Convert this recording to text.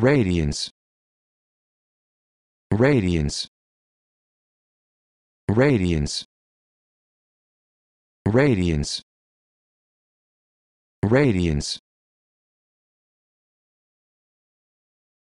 radians radians radians radians radians